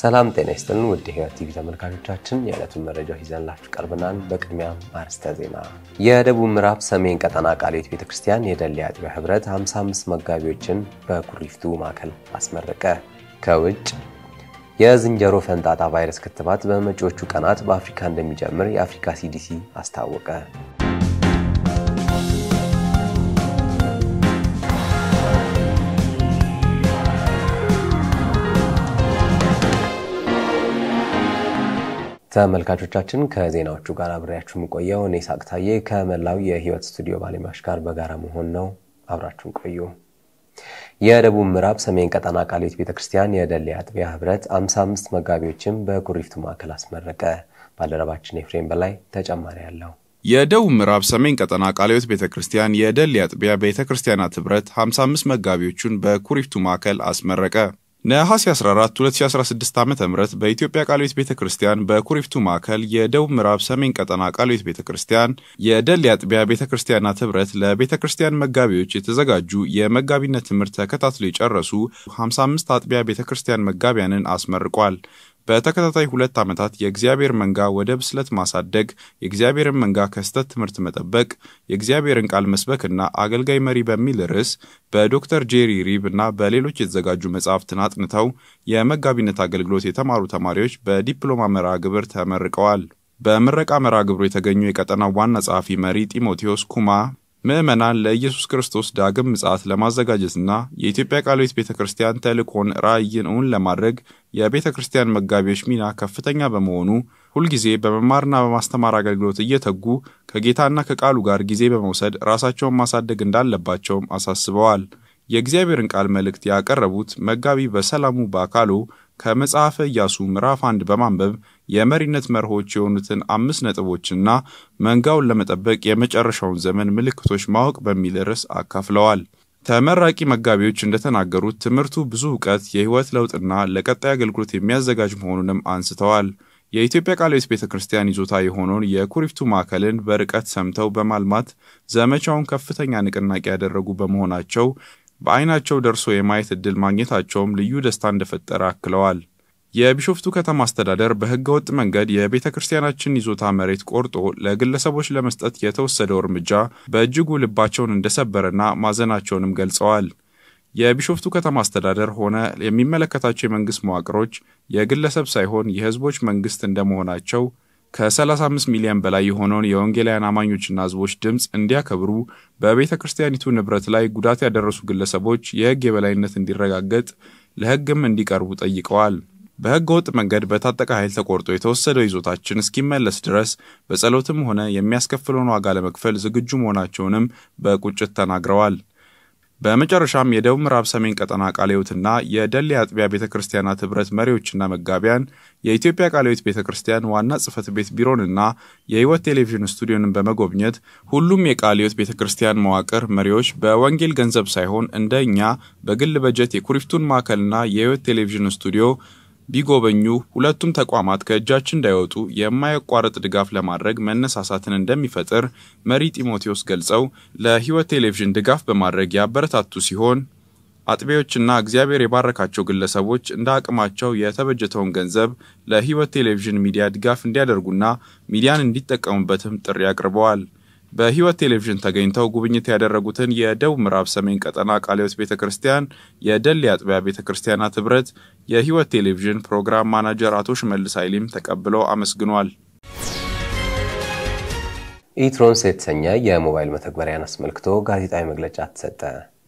ሰላም ጤና ይስጥልን ውድ ህይወት ቲቪ ተመልካቾቻችን የዕለቱን መረጃ ይዘንላችሁ ቀርበናል። በቅድሚያ አርዕስተ ዜና። የደቡብ ምዕራብ ሰሜን ቀጠና ቃልዮት ቤተ ክርስቲያን የደልያ አጥቢያ ህብረት 55 መጋቢዎችን በኩሪፍቱ ማዕከል አስመረቀ። ከውጭ የዝንጀሮ ፈንጣጣ ቫይረስ ክትባት በመጪዎቹ ቀናት በአፍሪካ እንደሚጀምር የአፍሪካ ሲዲሲ አስታወቀ። ተመልካቾቻችን ከዜናዎቹ ጋር አብሬያችሁ የምቆየው እኔ ሳቅታዬ ከመላው የህይወት ስቱዲዮ ባለሙያዎች ጋር በጋራ መሆን ነው። አብራችሁን ቆዩ። የደቡብ ምዕራብ ሰሜን ቀጠና ቃሊት ቤተክርስቲያን የደሌ አጥቢያ ህብረት 55 መጋቢዎችን በኩሪፍቱ ማዕከል አስመረቀ። ባልደረባችን ኤፍሬም በላይ ተጨማሪ አለው። የደቡብ ምዕራብ ሰሜን ቀጠና ቃሊዮት ቤተ ክርስቲያን የደሌ አጥቢያ ቤተ ክርስቲያናት ህብረት 55 መጋቢዎቹን በኩሪፍቱ ማዕከል አስመረቀ። ነሐሴ 14 2016 ዓ ም በኢትዮጵያ ቃለ ቤተክርስቲያን ቤተ ክርስቲያን በኩሪፍቱ ማዕከል የደቡብ ምዕራብ ሰሜን ቀጠና ቃለ ቤተ ክርስቲያን የደሌ አጥቢያ ቤተ ክርስቲያናት ኅብረት ለቤተ ክርስቲያን መጋቢዎች የተዘጋጁ የመጋቢነት ትምህርት ተከታትሎ የጨረሱ 55 አጥቢያ ቤተ ክርስቲያን መጋቢያንን አስመርቋል። በተከታታይ ሁለት ዓመታት የእግዚአብሔር መንጋ ወደ ብስለት ማሳደግ፣ የእግዚአብሔርን መንጋ ከስተት ትምህርት መጠበቅ፣ የእግዚአብሔርን ቃል መስበክና አገልጋይ መሪ በሚል ርዕስ በዶክተር ጄሪ ሪብ እና በሌሎች የተዘጋጁ መጽሐፍትን አጥንተው የመጋቢነት አገልግሎት የተማሩ ተማሪዎች በዲፕሎማ መርሃ ግብር ተመርቀዋል። በምረቃ መርሃ ግብሩ የተገኙ የቀጠናው ዋና ጸሐፊ መሪ ጢሞቴዎስ ኩማ ምዕመናን ለኢየሱስ ክርስቶስ ዳግም ምጽአት ለማዘጋጀትና የኢትዮጵያ ቃለ ሕይወት ቤተ ክርስቲያን ተልእኮን ራእይን እውን ለማድረግ የቤተ ክርስቲያን መጋቢዎች ሚና ከፍተኛ በመሆኑ ሁልጊዜ በመማርና በማስተማር አገልግሎት እየተጉ ከጌታና ከቃሉ ጋር ጊዜ በመውሰድ ራሳቸውን ማሳደግ እንዳለባቸውም አሳስበዋል። የእግዚአብሔርን ቃል መልእክት ያቀረቡት መጋቢ በሰላሙ በአካሉ ። ከመጽሐፈ ኢያሱ ምዕራፍ አንድ በማንበብ የመሪነት መርሆች የሆኑትን አምስት ነጥቦችና መንጋውን ለመጠበቅ የመጨረሻውን ዘመን ምልክቶች ማወቅ በሚል ርዕስ አካፍለዋል። ተመራቂ መጋቢዎች እንደተናገሩት ትምህርቱ ብዙ እውቀት፣ የህይወት ለውጥና ለቀጣይ አገልግሎት የሚያዘጋጅ መሆኑንም አንስተዋል። የኢትዮጵያ ቃለ ሕይወት ቤተ ክርስቲያን ይዞታ የሆነውን የኩሪፍቱ ማዕከልን በርቀት ሰምተው በማልማት ዘመቻውን ከፍተኛ ንቅናቄ ያደረጉ በመሆናቸው በአይናቸው ደርሶ የማየት ዕድል ማግኘታቸውም ልዩ ደስታ እንደፈጠረ አክለዋል። የቢሾፍቱ ከተማ አስተዳደር በሕገ ወጥ መንገድ የቤተ ክርስቲያናችን ይዞታ መሬት ቆርጦ ለግለሰቦች ለመስጠት የተወሰደው እርምጃ በእጅጉ ልባቸውን እንደሰበረና ማዘናቸውንም ገልጸዋል። የቢሾፍቱ ከተማ አስተዳደር ሆነ የሚመለከታቸው የመንግስት መዋቅሮች የግለሰብ ሳይሆን የሕዝቦች መንግስት እንደመሆናቸው ከ35 ሚሊዮን በላይ የሆነውን የወንጌላውያን አማኞችና ሕዝቦች ድምፅ እንዲያከብሩ በቤተ ክርስቲያኒቱ ንብረት ላይ ጉዳት ያደረሱ ግለሰቦች የሕግ የበላይነት እንዲረጋገጥ ለሕግም እንዲቀርቡ ጠይቀዋል። በሕገ ወጥ መንገድ በታጠቀ ኃይል ተቆርጦ የተወሰደው ይዞታችን እስኪመለስ ድረስ በጸሎትም ሆነ የሚያስከፍለውን ዋጋ ለመክፈል ዝግጁ መሆናቸውንም በቁጭት ተናግረዋል። በመጨረሻም የደቡብ ምዕራብ ሰሜን ቀጠና ቃልዮትና የደሌ አጥቢያ ቤተ ክርስቲያናት መሪዎችና መጋቢያን የኢትዮጵያ ቃልዮት ቤተ ክርስቲያን ዋና ጽህፈት ቤት ቢሮንና የህይወት ቴሌቪዥን ስቱዲዮንን በመጎብኘት ሁሉም የቃልዮት ቤተ ክርስቲያን መዋቅር መሪዎች በወንጌል ገንዘብ ሳይሆን እንደ እኛ በግል በጀት የኩሪፍቱን ማዕከልና የህይወት ቴሌቪዥን ስቱዲዮ ቢጎበኙ ሁለቱም ተቋማት ከእጃችን እንዳይወጡ የማያቋርጥ ድጋፍ ለማድረግ መነሳሳትን እንደሚፈጥር መሪ ጢሞቴዎስ ገልጸው ለህይወት ቴሌቪዥን ድጋፍ በማድረግ ያበረታቱ ሲሆን አጥቢዎችና እግዚአብሔር የባረካቸው ግለሰቦች እንደ አቅማቸው የተበጀተውን ገንዘብ ለህይወት ቴሌቪዥን ሚዲያ ድጋፍ እንዲያደርጉና ሚዲያን እንዲጠቀሙበትም ጥሪ አቅርበዋል። በህይወት ቴሌቪዥን ተገኝተው ጉብኝት ያደረጉትን የደቡብ ምዕራብ ሰሜን ቀጠና ቃሊዮት ቤተ ክርስቲያን የደሌ አጥቢያ ቤተ ክርስቲያናት ኅብረት የህይወት ቴሌቪዥን ፕሮግራም ማናጀር አቶ ሽመልስ ኃይሌም ተቀብለው አመስግኗል። ኢትሮንስ የተሰኘ የሞባይል መተግበሪያን አስመልክቶ ጋዜጣዊ መግለጫ ተሰጠ።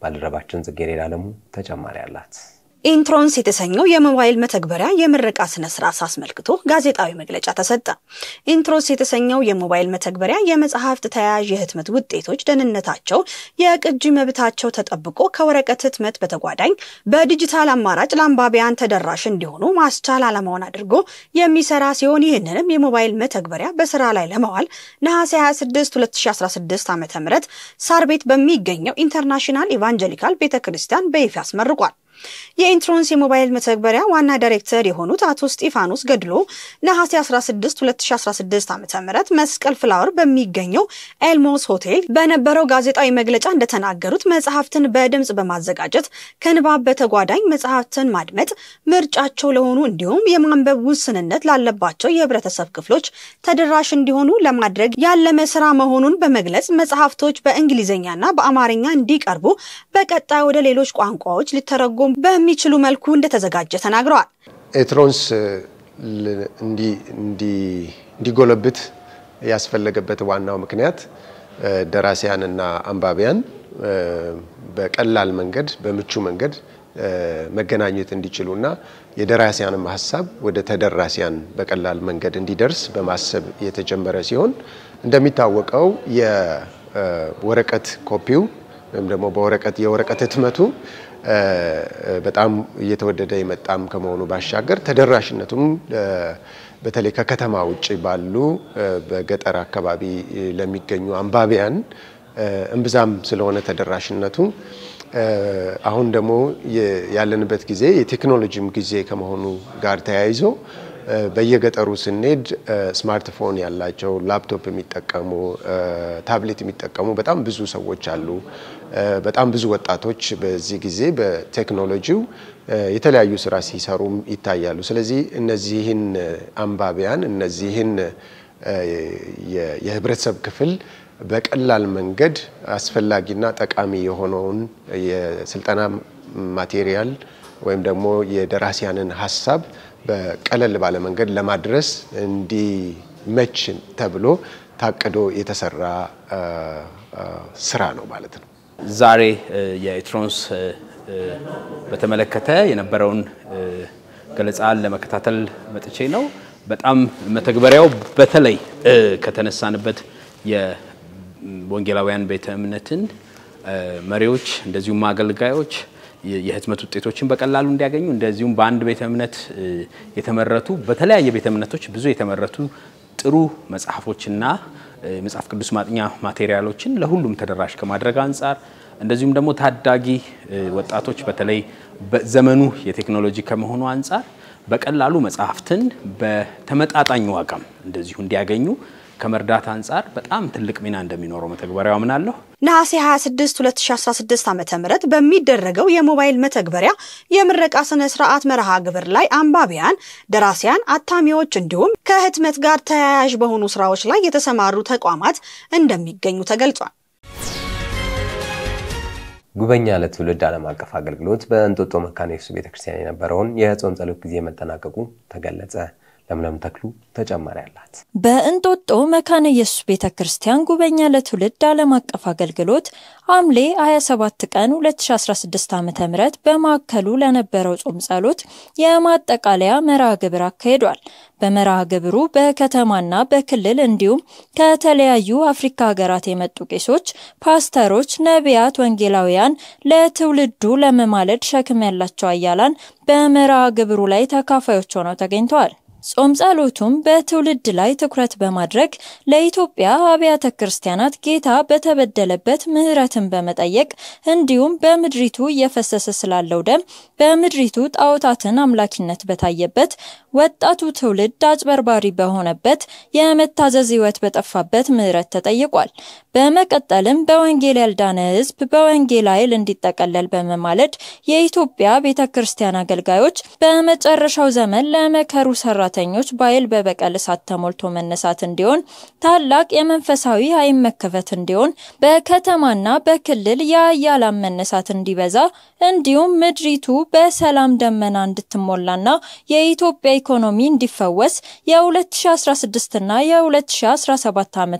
ባልደረባችን ጽጌሬዳ አለሙ ተጨማሪ አላት። ኢንትሮንስ የተሰኘው የሞባይል መተግበሪያ የምረቃ ስነ ስርዓት አስመልክቶ ጋዜጣዊ መግለጫ ተሰጠ። ኢንትሮንስ የተሰኘው የሞባይል መተግበሪያ የመጽሐፍት ተያያዥ የህትመት ውጤቶች ደህንነታቸው፣ የቅጂ መብታቸው ተጠብቆ ከወረቀት ህትመት በተጓዳኝ በዲጂታል አማራጭ ለአንባቢያን ተደራሽ እንዲሆኑ ማስቻል ዓላማውን አድርጎ የሚሰራ ሲሆን ይህንንም የሞባይል መተግበሪያ በስራ ላይ ለመዋል ነሐሴ 26 2016 ዓ ም ሳር ቤት በሚገኘው ኢንተርናሽናል ኢቫንጀሊካል ቤተ ክርስቲያን በይፋ አስመርቋል። የኢንትሮንስ የሞባይል መተግበሪያ ዋና ዳይሬክተር የሆኑት አቶ ስጢፋኖስ ገድሎ ነሐሴ 16 2016 ዓ ም መስቀል ፍላወር በሚገኘው ኤልሞስ ሆቴል በነበረው ጋዜጣዊ መግለጫ እንደተናገሩት መጽሐፍትን በድምፅ በማዘጋጀት ከንባብ በተጓዳኝ መጽሐፍትን ማድመጥ ምርጫቸው ለሆኑ እንዲሁም የማንበብ ውስንነት ላለባቸው የህብረተሰብ ክፍሎች ተደራሽ እንዲሆኑ ለማድረግ ያለመ ስራ መሆኑን በመግለጽ መጽሐፍቶች በእንግሊዝኛና በአማርኛ እንዲቀርቡ በቀጣይ ወደ ሌሎች ቋንቋዎች ሊተረጎሙ ሊያግባቡም በሚችሉ መልኩ እንደተዘጋጀ ተናግረዋል። ኤትሮንስ እንዲጎለብት ያስፈለገበት ዋናው ምክንያት ደራሲያን እና አንባቢያን በቀላል መንገድ በምቹ መንገድ መገናኘት እንዲችሉ እና የደራሲያንም ሀሳብ ወደ ተደራሲያን በቀላል መንገድ እንዲደርስ በማሰብ የተጀመረ ሲሆን እንደሚታወቀው የወረቀት ኮፒው ወይም ደግሞ በወረቀት የወረቀት ህትመቱ በጣም እየተወደደ የመጣም ከመሆኑ ባሻገር ተደራሽነቱም በተለይ ከከተማ ውጭ ባሉ በገጠር አካባቢ ለሚገኙ አንባቢያን እምብዛም ስለሆነ ተደራሽነቱ አሁን ደግሞ ያለንበት ጊዜ የቴክኖሎጂም ጊዜ ከመሆኑ ጋር ተያይዞ በየገጠሩ ስንሄድ ስማርትፎን ያላቸው ላፕቶፕ የሚጠቀሙ ታብሌት የሚጠቀሙ በጣም ብዙ ሰዎች አሉ። በጣም ብዙ ወጣቶች በዚህ ጊዜ በቴክኖሎጂው የተለያዩ ስራ ሲሰሩም ይታያሉ። ስለዚህ እነዚህን አንባቢያን እነዚህን የህብረተሰብ ክፍል በቀላል መንገድ አስፈላጊና ጠቃሚ የሆነውን የስልጠና ማቴሪያል ወይም ደግሞ የደራሲያንን ሀሳብ በቀለል ባለ መንገድ ለማድረስ እንዲመች ተብሎ ታቅዶ የተሰራ ስራ ነው ማለት ነው። ዛሬ የኤትሮንስ በተመለከተ የነበረውን ገለጻን ለመከታተል መጥቼ ነው። በጣም መተግበሪያው በተለይ ከተነሳንበት የወንጌላውያን ቤተ እምነትን መሪዎች እንደዚሁም አገልጋዮች የህትመት ውጤቶችን በቀላሉ እንዲያገኙ እንደዚሁም በአንድ ቤተ እምነት የተመረቱ በተለያየ ቤተ እምነቶች ብዙ የተመረቱ ጥሩ መጽሐፎችና መጽሐፍ ቅዱስ ማጥኛ ማቴሪያሎችን ለሁሉም ተደራሽ ከማድረግ አንጻር እንደዚሁም ደግሞ ታዳጊ ወጣቶች በተለይ ዘመኑ የቴክኖሎጂ ከመሆኑ አንጻር በቀላሉ መጽሐፍትን በተመጣጣኝ ዋጋም እንደዚሁ እንዲያገኙ ከመርዳት አንጻር በጣም ትልቅ ሚና እንደሚኖረው መተግበሪያው አምናለሁ። ነሐሴ 26 2016 ዓ ም በሚደረገው የሞባይል መተግበሪያ የምረቃ ስነ ስርዓት መርሃ ግብር ላይ አንባቢያን፣ ደራሲያን፣ አታሚዎች እንዲሁም ከህትመት ጋር ተያያዥ በሆኑ ስራዎች ላይ የተሰማሩ ተቋማት እንደሚገኙ ተገልጿል። ጉበኛ ለትውልድ ዓለም አቀፍ አገልግሎት በእንጦጦ መካነ ኢየሱስ ቤተክርስቲያን የነበረውን የጾም ጸሎት ጊዜ መጠናቀቁ ተገለጸ። ለምለም ተክሉ ተጨማሪ አላት። በእንጦጦ መካነ ኢየሱስ ቤተ ክርስቲያን ጉበኛ ለትውልድ ዓለም አቀፍ አገልግሎት ሐምሌ 27 ቀን 2016 ዓ ም በማዕከሉ ለነበረው ጾም ጸሎት የማጠቃለያ መርሃ ግብር አካሂዷል። በመርሃ ግብሩ በከተማና በክልል እንዲሁም ከተለያዩ አፍሪካ ሀገራት የመጡ ቄሶች፣ ፓስተሮች፣ ነቢያት፣ ወንጌላውያን ለትውልዱ ለመማለድ ሸክም ያላቸው አያላን በመርሃ ግብሩ ላይ ተካፋዮች ሆነው ተገኝተዋል። ጾም ጸሎቱም በትውልድ ላይ ትኩረት በማድረግ ለኢትዮጵያ አብያተ ክርስቲያናት ጌታ በተበደለበት ምሕረትን በመጠየቅ እንዲሁም በምድሪቱ እየፈሰሰ ስላለው ደም በምድሪቱ ጣዖታትን አምላኪነት በታየበት ወጣቱ ትውልድ አጭበርባሪ በሆነበት የመታዘዝ ሕይወት በጠፋበት ምሕረት ተጠይቋል። በመቀጠልም በወንጌል ያልዳነ ሕዝብ በወንጌል ኃይል እንዲጠቀለል በመማለድ የኢትዮጵያ ቤተ ክርስቲያን አገልጋዮች በመጨረሻው ዘመን ለመከሩ ሰራ ሰራተኞች በኃይል በበቀል እሳት ተሞልቶ መነሳት እንዲሆን ታላቅ የመንፈሳዊ ዓይን መከፈት እንዲሆን በከተማና በክልል የአያላም መነሳት እንዲበዛ እንዲሁም ምድሪቱ በሰላም ደመና እንድትሞላና የኢትዮጵያ ኢኮኖሚ እንዲፈወስ የ2016ና የ2017 ዓ.ም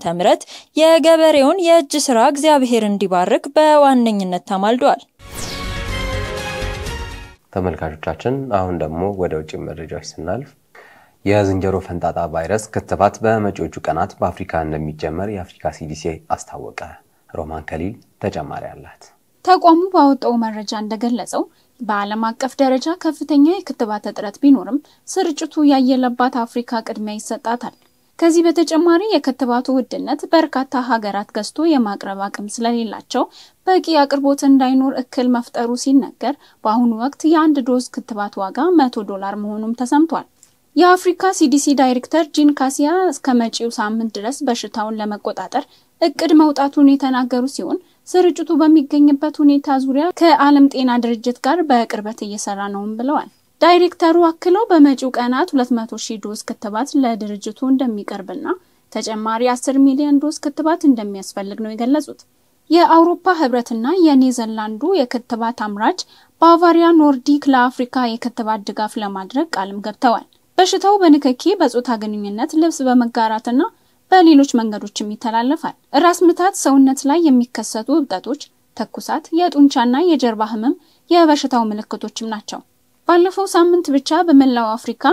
የገበሬውን የእጅ ስራ እግዚአብሔር እንዲባርክ በዋነኝነት ተማልዷል። ተመልካቾቻችን አሁን ደግሞ ወደ ውጭ መረጃዎች ስናልፍ የዝንጀሮ ፈንጣጣ ቫይረስ ክትባት በመጪዎቹ ቀናት በአፍሪካ እንደሚጀመር የአፍሪካ ሲዲሲ አስታወቀ። ሮማን ከሊል ተጨማሪ አላት። ተቋሙ ባወጣው መረጃ እንደገለጸው በዓለም አቀፍ ደረጃ ከፍተኛ የክትባት እጥረት ቢኖርም ስርጭቱ ያየለባት አፍሪካ ቅድሚያ ይሰጣታል። ከዚህ በተጨማሪ የክትባቱ ውድነት በርካታ ሀገራት ገዝቶ የማቅረብ አቅም ስለሌላቸው በቂ አቅርቦት እንዳይኖር እክል መፍጠሩ ሲነገር፣ በአሁኑ ወቅት የአንድ ዶዝ ክትባት ዋጋ መቶ ዶላር መሆኑም ተሰምቷል። የአፍሪካ ሲዲሲ ዳይሬክተር ጂን ካሲያ እስከ መጪው ሳምንት ድረስ በሽታውን ለመቆጣጠር እቅድ መውጣቱን የተናገሩ ሲሆን ስርጭቱ በሚገኝበት ሁኔታ ዙሪያ ከዓለም ጤና ድርጅት ጋር በቅርበት እየሰራ ነውም ብለዋል። ዳይሬክተሩ አክለው በመጪው ቀናት 200 ሺህ ዶስ ክትባት ለድርጅቱ እንደሚቀርብና ተጨማሪ 10 ሚሊዮን ዶስ ክትባት እንደሚያስፈልግ ነው የገለጹት። የአውሮፓ ህብረትና የኔዘርላንዱ የክትባት አምራች ባቫሪያ ኖርዲክ ለአፍሪካ የክትባት ድጋፍ ለማድረግ ቃልም ገብተዋል። በሽታው በንክኪ፣ በጾታ ግንኙነት፣ ልብስ በመጋራትና በሌሎች መንገዶችም ይተላለፋል። ራስ ምታት፣ ሰውነት ላይ የሚከሰቱ እብጠቶች፣ ትኩሳት፣ የጡንቻና የጀርባ ህመም የበሽታው ምልክቶችም ናቸው። ባለፈው ሳምንት ብቻ በመላው አፍሪካ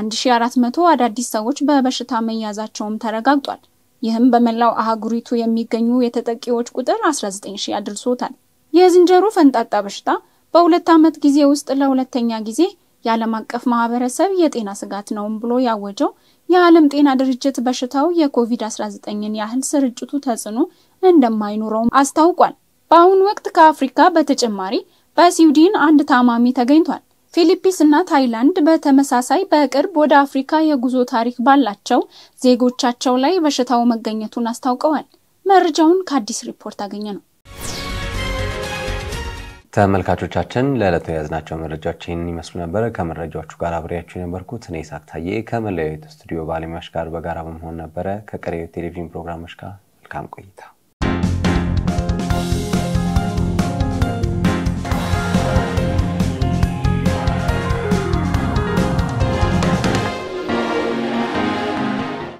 1400 አዳዲስ ሰዎች በበሽታ መያዛቸውም ተረጋግጧል። ይህም በመላው አህጉሪቱ የሚገኙ የተጠቂዎች ቁጥር 19000 አድርሶታል። የዝንጀሮ ፈንጣጣ በሽታ በሁለት ዓመት ጊዜ ውስጥ ለሁለተኛ ጊዜ የዓለም አቀፍ ማህበረሰብ የጤና ስጋት ነውም ብሎ ያወጀው የዓለም ጤና ድርጅት በሽታው የኮቪድ-19ን ያህል ስርጭቱ ተጽዕኖ እንደማይኖረውም አስታውቋል። በአሁኑ ወቅት ከአፍሪካ በተጨማሪ በስዊድን አንድ ታማሚ ተገኝቷል። ፊሊፒንስ እና ታይላንድ በተመሳሳይ በቅርብ ወደ አፍሪካ የጉዞ ታሪክ ባላቸው ዜጎቻቸው ላይ በሽታው መገኘቱን አስታውቀዋል። መረጃውን ከአዲስ ሪፖርት አገኘ ነው። ተመልካቾቻችን ለዕለቱ የያዝናቸው መረጃዎች ይህንን ይመስሉ ነበረ ከመረጃዎቹ ጋር አብሬያችሁ የነበርኩት እኔ ይስሐቅ ታዬ ከመለያዩት ስቱዲዮ ባለሙያዎች ጋር በጋራ በመሆን ነበረ። ከቀሪ ቴሌቪዥን ፕሮግራሞች ጋር መልካም ቆይታ